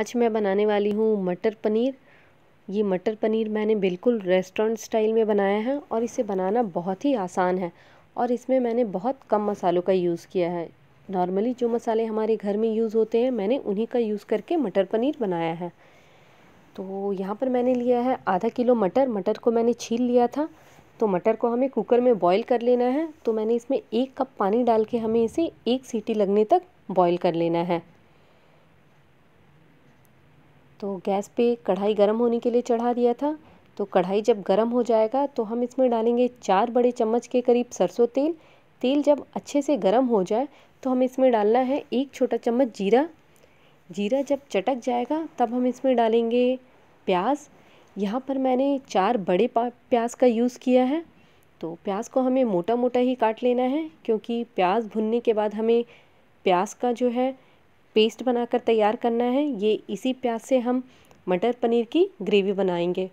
आज मैं बनाने वाली हूँ मटर पनीर ये मटर पनीर मैंने बिल्कुल रेस्टोरेंट स्टाइल में बनाया है और इसे बनाना बहुत ही आसान है और इसमें मैंने बहुत कम मसालों का यूज़ किया है नॉर्मली जो मसाले हमारे घर में यूज़ होते हैं मैंने उन्हीं का यूज़ करके मटर पनीर बनाया है तो यहाँ पर मैंने लिया है आधा किलो मटर मटर को मैंने छील लिया था तो मटर को हमें कुकर में बॉईल कर लेना है तो मैंने इसमें एक कप पानी डाल के हमें इसे एक सीटी लगने तक बॉईल कर लेना है तो गैस पे कढ़ाई गर्म होने के लिए चढ़ा दिया था तो कढ़ाई जब गर्म हो जाएगा तो हम इसमें डालेंगे चार बड़े चम्मच के करीब सरसों तेल तेल जब अच्छे से गर्म हो जाए तो हम इसमें डालना है एक छोटा चम्मच जीरा जीरा जब चटक जाएगा तब हम इसमें डालेंगे प्याज यहाँ पर मैंने चार बड़े प्याज का यूज़ किया है तो प्याज को हमें मोटा मोटा ही काट लेना है क्योंकि प्याज भुनने के बाद हमें प्याज का जो है पेस्ट बनाकर तैयार करना है ये इसी प्याज से हम मटर पनीर की ग्रेवी बनाएंगे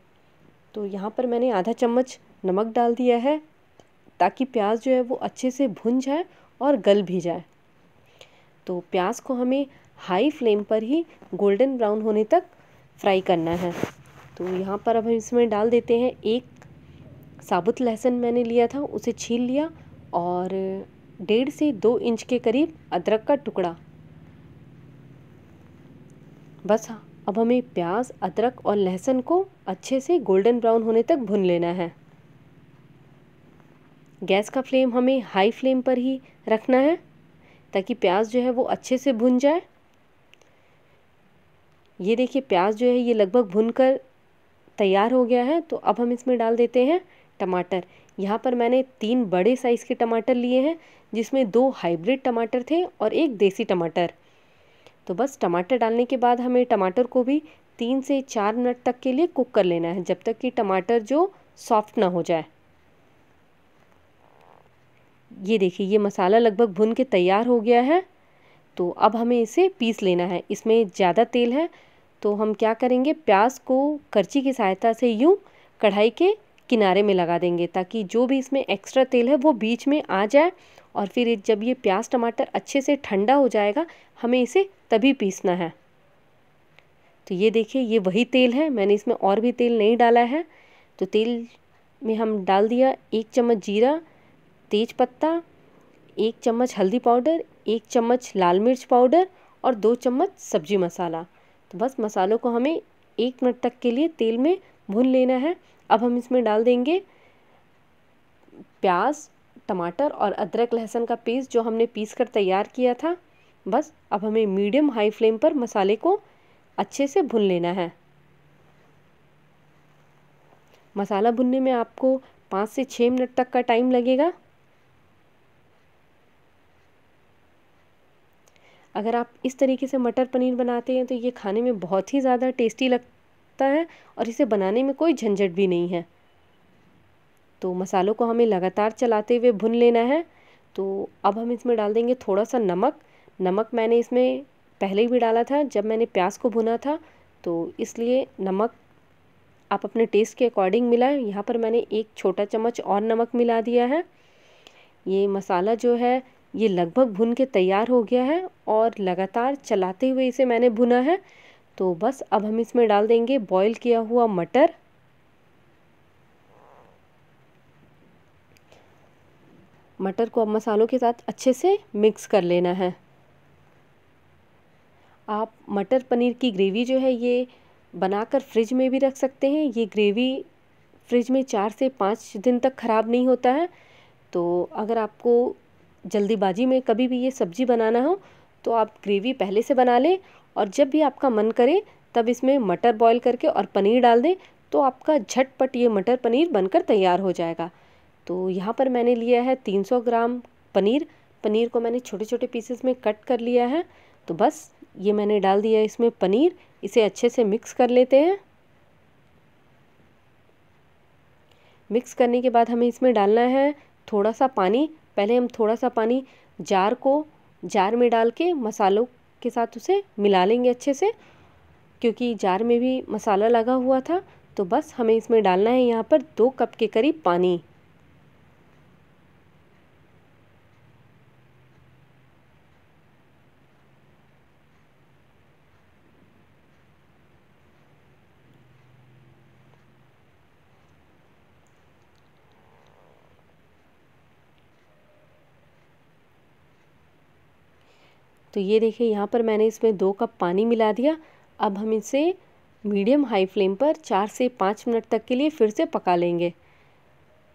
तो यहाँ पर मैंने आधा चम्मच नमक डाल दिया है ताकि प्याज जो है वो अच्छे से भुन जाए और गल भी जाए तो प्याज को हमें हाई फ्लेम पर ही गोल्डन ब्राउन होने तक फ्राई करना है तो यहाँ पर अब हम इसमें डाल देते हैं एक साबुत लहसुन मैंने लिया था उसे छील लिया और डेढ़ से दो इंच के करीब अदरक का टुकड़ा बस हाँ, अब हमें प्याज अदरक और लहसुन को अच्छे से गोल्डन ब्राउन होने तक भुन लेना है गैस का फ्लेम हमें हाई फ्लेम पर ही रखना है ताकि प्याज जो है वो अच्छे से भुन जाए ये देखिए प्याज जो है ये लगभग भुन कर तैयार हो गया है तो अब हम इसमें डाल देते हैं टमाटर यहाँ पर मैंने तीन बड़े साइज़ के टमाटर लिए हैं जिसमें दो हाइब्रिड टमाटर थे और एक देसी टमाटर तो बस टमाटर डालने के बाद हमें टमाटर को भी तीन से चार मिनट तक के लिए कुक कर लेना है जब तक कि टमाटर जो सॉफ्ट ना हो जाए ये देखिए ये मसाला लगभग भुन के तैयार हो गया है तो अब हमें इसे पीस लेना है इसमें ज़्यादा तेल है तो हम क्या करेंगे प्याज को करछी की सहायता से यूँ कढ़ाई के किनारे में लगा देंगे ताकि जो भी इसमें एक्स्ट्रा तेल है वो बीच में आ जाए और फिर जब ये प्याज टमाटर अच्छे से ठंडा हो जाएगा हमें इसे तभी पीसना है तो ये देखिए ये वही तेल है मैंने इसमें और भी तेल नहीं डाला है तो तेल में हम डाल दिया एक चम्मच जीरा तेज पत्ता एक चम्मच हल्दी पाउडर एक चम्मच लाल मिर्च पाउडर और दो चम्मच सब्जी मसाला तो बस मसालों को हमें एक मिनट तक के लिए तेल में भून लेना है अब हम इसमें डाल देंगे प्याज टमाटर और अदरक लहसन का पेस्ट जो हमने पीस कर तैयार किया था बस अब हमें मीडियम हाई फ्लेम पर मसाले को अच्छे से भून लेना है मसाला भुनने में आपको पाँच से छः मिनट तक का टाइम लगेगा अगर आप इस तरीके से मटर पनीर बनाते हैं तो ये खाने में बहुत ही ज़्यादा टेस्टी लगता है और इसे बनाने में कोई झंझट भी नहीं है तो मसालों को हमें लगातार चलाते हुए भुन लेना है तो अब हम इसमें डाल देंगे थोड़ा सा नमक नमक मैंने इसमें पहले भी डाला था जब मैंने प्याज को भुना था तो इसलिए नमक आप अपने टेस्ट के अकॉर्डिंग मिला है यहाँ पर मैंने एक छोटा चम्मच और नमक मिला दिया है ये मसाला जो है ये लगभग भुन के तैयार हो गया है और लगातार चलाते हुए इसे मैंने भुना है तो बस अब हम इसमें डाल देंगे बॉईल किया हुआ मटर मटर को अब मसालों के साथ अच्छे से मिक्स कर लेना है आप मटर पनीर की ग्रेवी जो है ये बनाकर फ्रिज में भी रख सकते हैं ये ग्रेवी फ्रिज में चार से पाँच दिन तक ख़राब नहीं होता है तो अगर आपको जल्दीबाजी में कभी भी ये सब्ज़ी बनाना हो तो आप ग्रेवी पहले से बना लें और जब भी आपका मन करे तब इसमें मटर बॉईल करके और पनीर डाल दें तो आपका झटपट ये मटर पनीर बनकर तैयार हो जाएगा तो यहाँ पर मैंने लिया है 300 ग्राम पनीर पनीर को मैंने छोटे छोटे पीसेस में कट कर लिया है तो बस ये मैंने डाल दिया है इसमें पनीर इसे अच्छे से मिक्स कर लेते हैं मिक्स करने के बाद हमें इसमें डालना है थोड़ा सा पानी पहले हम थोड़ा सा पानी जार को जार में डाल के मसालों के साथ उसे मिला लेंगे अच्छे से क्योंकि जार में भी मसाला लगा हुआ था तो बस हमें इसमें डालना है यहाँ पर दो कप के करीब पानी तो ये देखिए यहाँ पर मैंने इसमें दो कप पानी मिला दिया अब हम इसे मीडियम हाई फ्लेम पर चार से पाँच मिनट तक के लिए फिर से पका लेंगे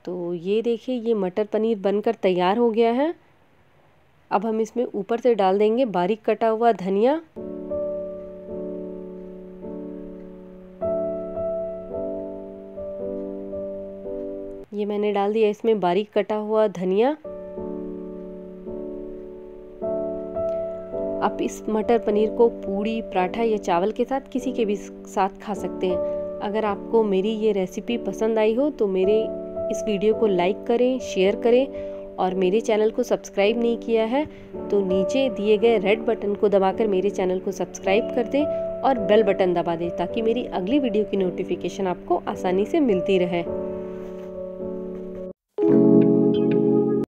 तो ये देखिए ये मटर पनीर बनकर तैयार हो गया है अब हम इसमें ऊपर से डाल देंगे बारीक कटा हुआ धनिया ये मैंने डाल दिया इसमें बारीक कटा हुआ धनिया आप इस मटर पनीर को पूड़ी पराठा या चावल के साथ किसी के भी साथ खा सकते हैं अगर आपको मेरी ये रेसिपी पसंद आई हो तो मेरे इस वीडियो को लाइक करें शेयर करें और मेरे चैनल को सब्सक्राइब नहीं किया है तो नीचे दिए गए रेड बटन को दबाकर मेरे चैनल को सब्सक्राइब कर दें और बेल बटन दबा दें ताकि मेरी अगली वीडियो की नोटिफिकेशन आपको आसानी से मिलती रहे